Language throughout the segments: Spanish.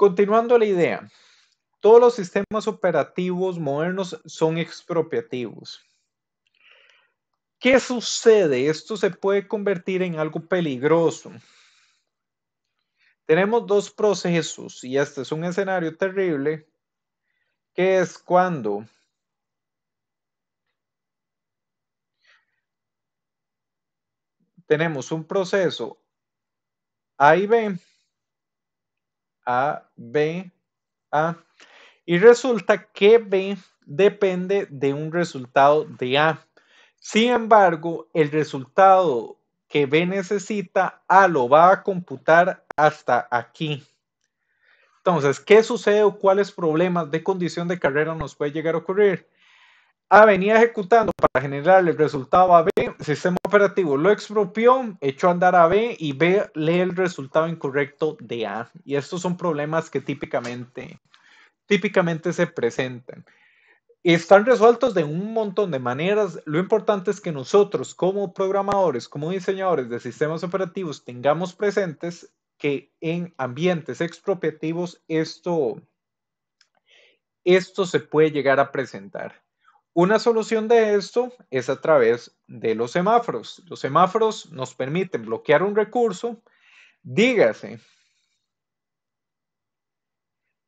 Continuando la idea, todos los sistemas operativos modernos son expropiativos. ¿Qué sucede? Esto se puede convertir en algo peligroso. Tenemos dos procesos y este es un escenario terrible, que es cuando tenemos un proceso A y B a, B, A. Y resulta que B depende de un resultado de A. Sin embargo, el resultado que B necesita, A lo va a computar hasta aquí. Entonces, ¿qué sucede o cuáles problemas de condición de carrera nos puede llegar a ocurrir? A venía ejecutando para generar el resultado a B, sistema operativo lo expropió, echó a andar a B y B lee el resultado incorrecto de A. Y estos son problemas que típicamente, típicamente se presentan. Están resueltos de un montón de maneras. Lo importante es que nosotros como programadores, como diseñadores de sistemas operativos, tengamos presentes que en ambientes expropiativos esto, esto se puede llegar a presentar. Una solución de esto es a través de los semáforos. Los semáforos nos permiten bloquear un recurso. Dígase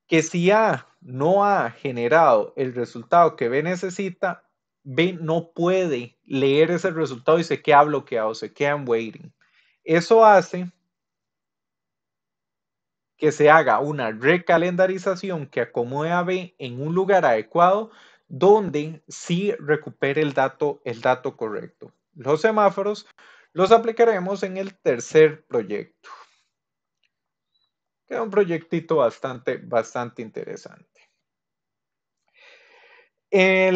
que si A no ha generado el resultado que B necesita, B no puede leer ese resultado y se queda bloqueado, se queda en waiting. Eso hace que se haga una recalendarización que acomode a B en un lugar adecuado donde sí recupere el dato, el dato correcto. Los semáforos los aplicaremos en el tercer proyecto. Es un proyectito bastante, bastante interesante. Eh,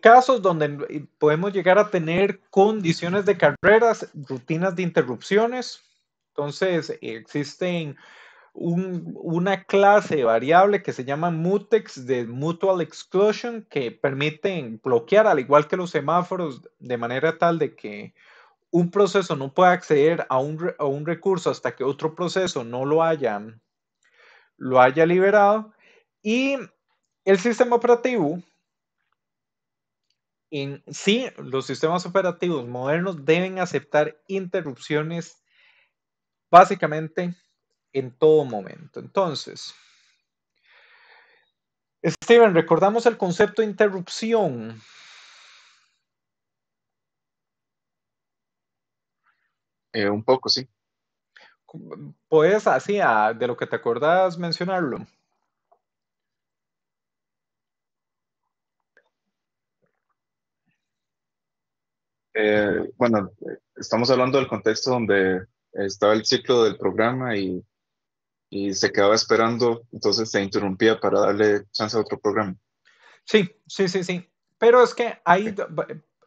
casos donde podemos llegar a tener condiciones de carreras, rutinas de interrupciones. Entonces, existen una clase variable que se llama mutex de mutual exclusion que permiten bloquear, al igual que los semáforos, de manera tal de que un proceso no pueda acceder a un, a un recurso hasta que otro proceso no lo haya, lo haya liberado. Y el sistema operativo, en sí, los sistemas operativos modernos deben aceptar interrupciones básicamente en todo momento. Entonces, Steven, recordamos el concepto de interrupción. Eh, un poco, sí. ¿Puedes así, de lo que te acordás, mencionarlo? Eh, bueno, estamos hablando del contexto donde estaba el ciclo del programa y y se quedaba esperando, entonces se interrumpía para darle chance a otro programa. Sí, sí, sí, sí. Pero es que hay,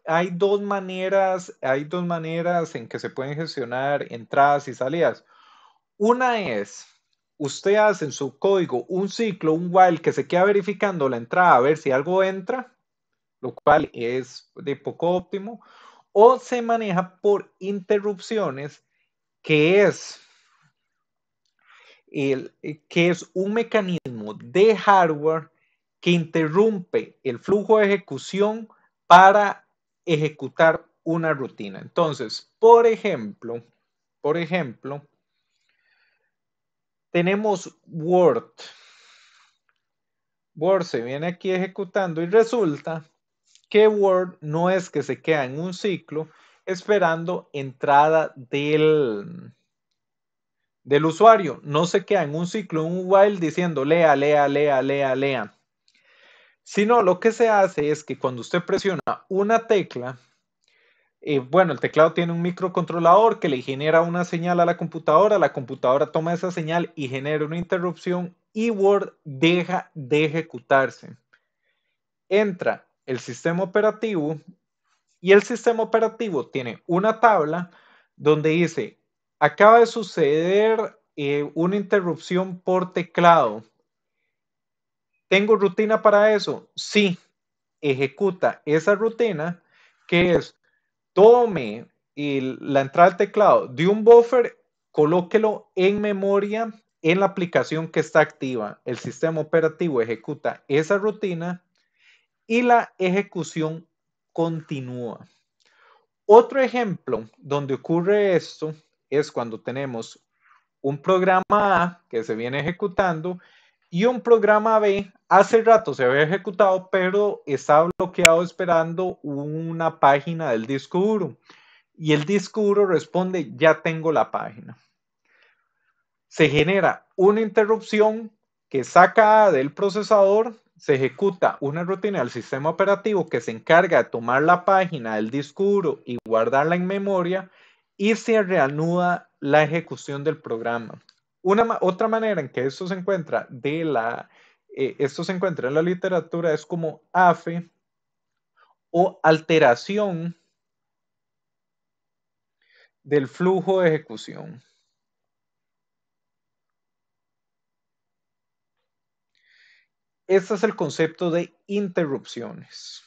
hay dos maneras, hay dos maneras en que se pueden gestionar entradas y salidas. Una es, usted hace en su código un ciclo, un while que se queda verificando la entrada a ver si algo entra, lo cual es de poco óptimo, o se maneja por interrupciones, que es el, eh, que es un mecanismo de hardware que interrumpe el flujo de ejecución para ejecutar una rutina. Entonces, por ejemplo, por ejemplo, tenemos Word. Word se viene aquí ejecutando y resulta que Word no es que se queda en un ciclo esperando entrada del, del usuario no se queda en un ciclo, en un while diciendo lea, lea, lea, lea, lea, sino lo que se hace es que cuando usted presiona una tecla, eh, bueno, el teclado tiene un microcontrolador que le genera una señal a la computadora, la computadora toma esa señal y genera una interrupción y Word deja de ejecutarse. Entra el sistema operativo y el sistema operativo tiene una tabla donde dice Acaba de suceder eh, una interrupción por teclado. ¿Tengo rutina para eso? Sí, ejecuta esa rutina que es tome la entrada al teclado de un buffer, colóquelo en memoria en la aplicación que está activa. El sistema operativo ejecuta esa rutina y la ejecución continúa. Otro ejemplo donde ocurre esto es cuando tenemos un programa A que se viene ejecutando y un programa B hace rato se había ejecutado, pero está bloqueado esperando una página del disco duro. Y el disco duro responde, ya tengo la página. Se genera una interrupción que saca del procesador, se ejecuta una rutina del sistema operativo que se encarga de tomar la página del disco duro y guardarla en memoria y se reanuda la ejecución del programa. Una, otra manera en que esto se encuentra de la, eh, esto se encuentra en la literatura es como AFE o alteración del flujo de ejecución. Este es el concepto de interrupciones.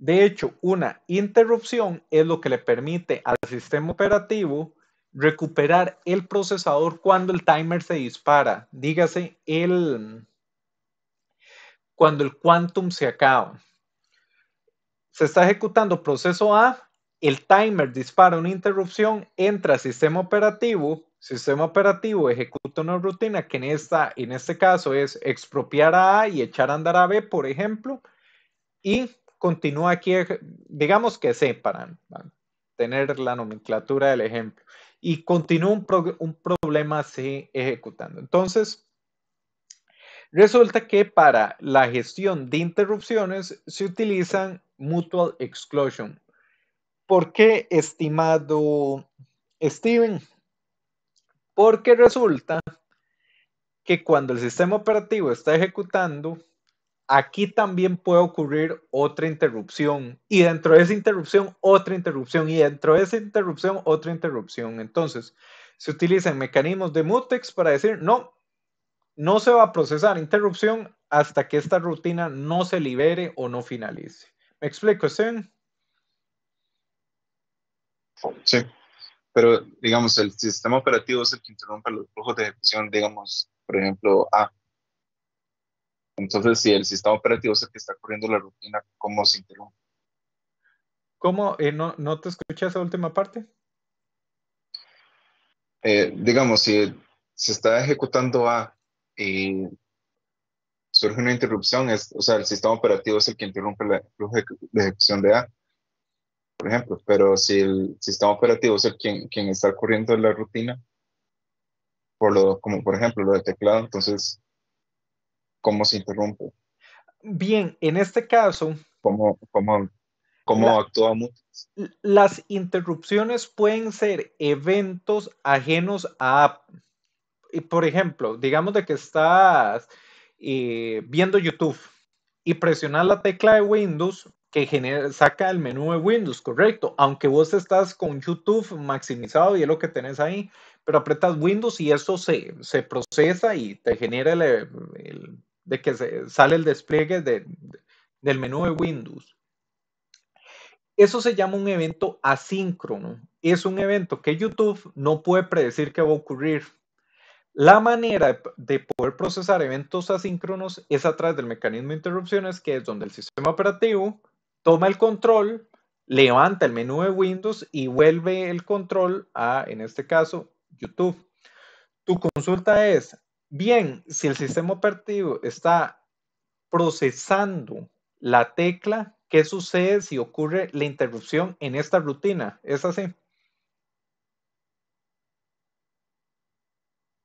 De hecho, una interrupción es lo que le permite al sistema operativo recuperar el procesador cuando el timer se dispara. Dígase, el, cuando el quantum se acaba. Se está ejecutando proceso A, el timer dispara una interrupción, entra al sistema operativo, sistema operativo ejecuta una rutina que en, esta, en este caso es expropiar a A y echar a andar a B, por ejemplo, y continúa aquí, digamos que separan, para, tener la nomenclatura del ejemplo, y continúa un, problema así ejecutando. Entonces, resulta que para la gestión de interrupciones se utilizan mutual exclusion. ¿Por qué, estimado Steven? Porque resulta que cuando el sistema operativo está ejecutando, aquí también puede ocurrir otra interrupción y dentro de esa interrupción otra interrupción y dentro de esa interrupción otra interrupción. Entonces, se utilizan mecanismos de mutex para decir, no, no se va a procesar interrupción hasta que esta rutina no se libere o no finalice. ¿Me explico, Steven? Sí, pero digamos, el sistema operativo es el que interrumpe los flujos de ejecución, digamos, por ejemplo, A. Ah, entonces, si el sistema operativo es el que está corriendo la rutina, ¿cómo se interrumpe? ¿Cómo? Eh, no, te escuchas la última parte? Eh, digamos, si se está ejecutando A y surge una interrupción, es, o sea, el sistema operativo es el que interrumpe la, ejecución de A, por ejemplo, pero si el sistema operativo es el quien, quien está corriendo la rutina, por lo, como por ejemplo lo de teclado, entonces cómo se interrumpe. Bien, en este caso. ¿Cómo, cómo, Las interrupciones pueden ser eventos ajenos a. Por ejemplo, digamos de que estás eh, viendo YouTube y presionas la tecla de Windows que genera, saca el menú de Windows, correcto. Aunque vos estás con YouTube maximizado y es lo que tenés ahí, pero apretas Windows y eso se, procesa y te genera el, de que sale el despliegue del menú de Windows. Eso se llama un evento asíncrono. Es un evento que YouTube no puede predecir que va a ocurrir. La manera de poder procesar eventos asíncronos es a través del mecanismo de interrupciones, que es donde el sistema operativo toma el control, levanta el menú de Windows y vuelve el control a, en este caso, YouTube. Tu consulta es, Bien, si el sistema operativo está procesando la tecla, ¿qué sucede si ocurre la interrupción en esta rutina? ¿Es así?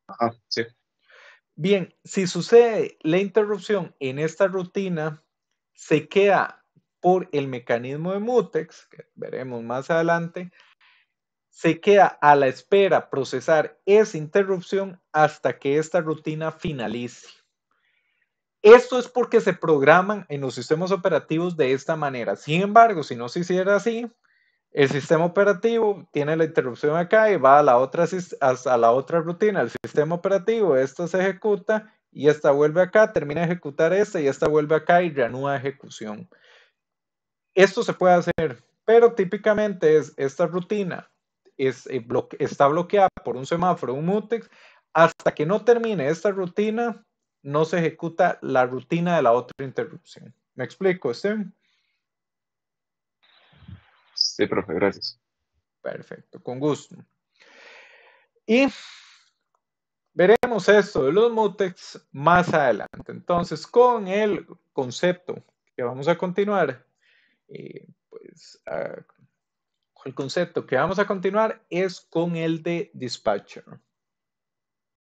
Ajá, sí. Bien, si sucede la interrupción en esta rutina, se queda por el mecanismo de mutex, que veremos más adelante, se queda a la espera procesar esa interrupción hasta que esta rutina finalice. Esto es porque se programan en los sistemas operativos de esta manera. Sin embargo, si no se hiciera así, el sistema operativo tiene la interrupción acá y va a la otra, a la otra rutina. El sistema operativo, esto se ejecuta y esta vuelve acá, termina de ejecutar esta y esta vuelve acá y reanuda ejecución. Esto se puede hacer, pero típicamente es esta rutina eh, está bloqueada por un semáforo, un mutex, hasta que no termine esta rutina, no se ejecuta la rutina de la otra interrupción. ¿Me explico, Esteban? Sí, profe, gracias. Perfecto, con gusto. Y veremos esto de los mutex más adelante. Entonces, con el concepto que vamos a continuar, eh, pues, ah, el concepto que vamos a continuar es con el de dispatcher.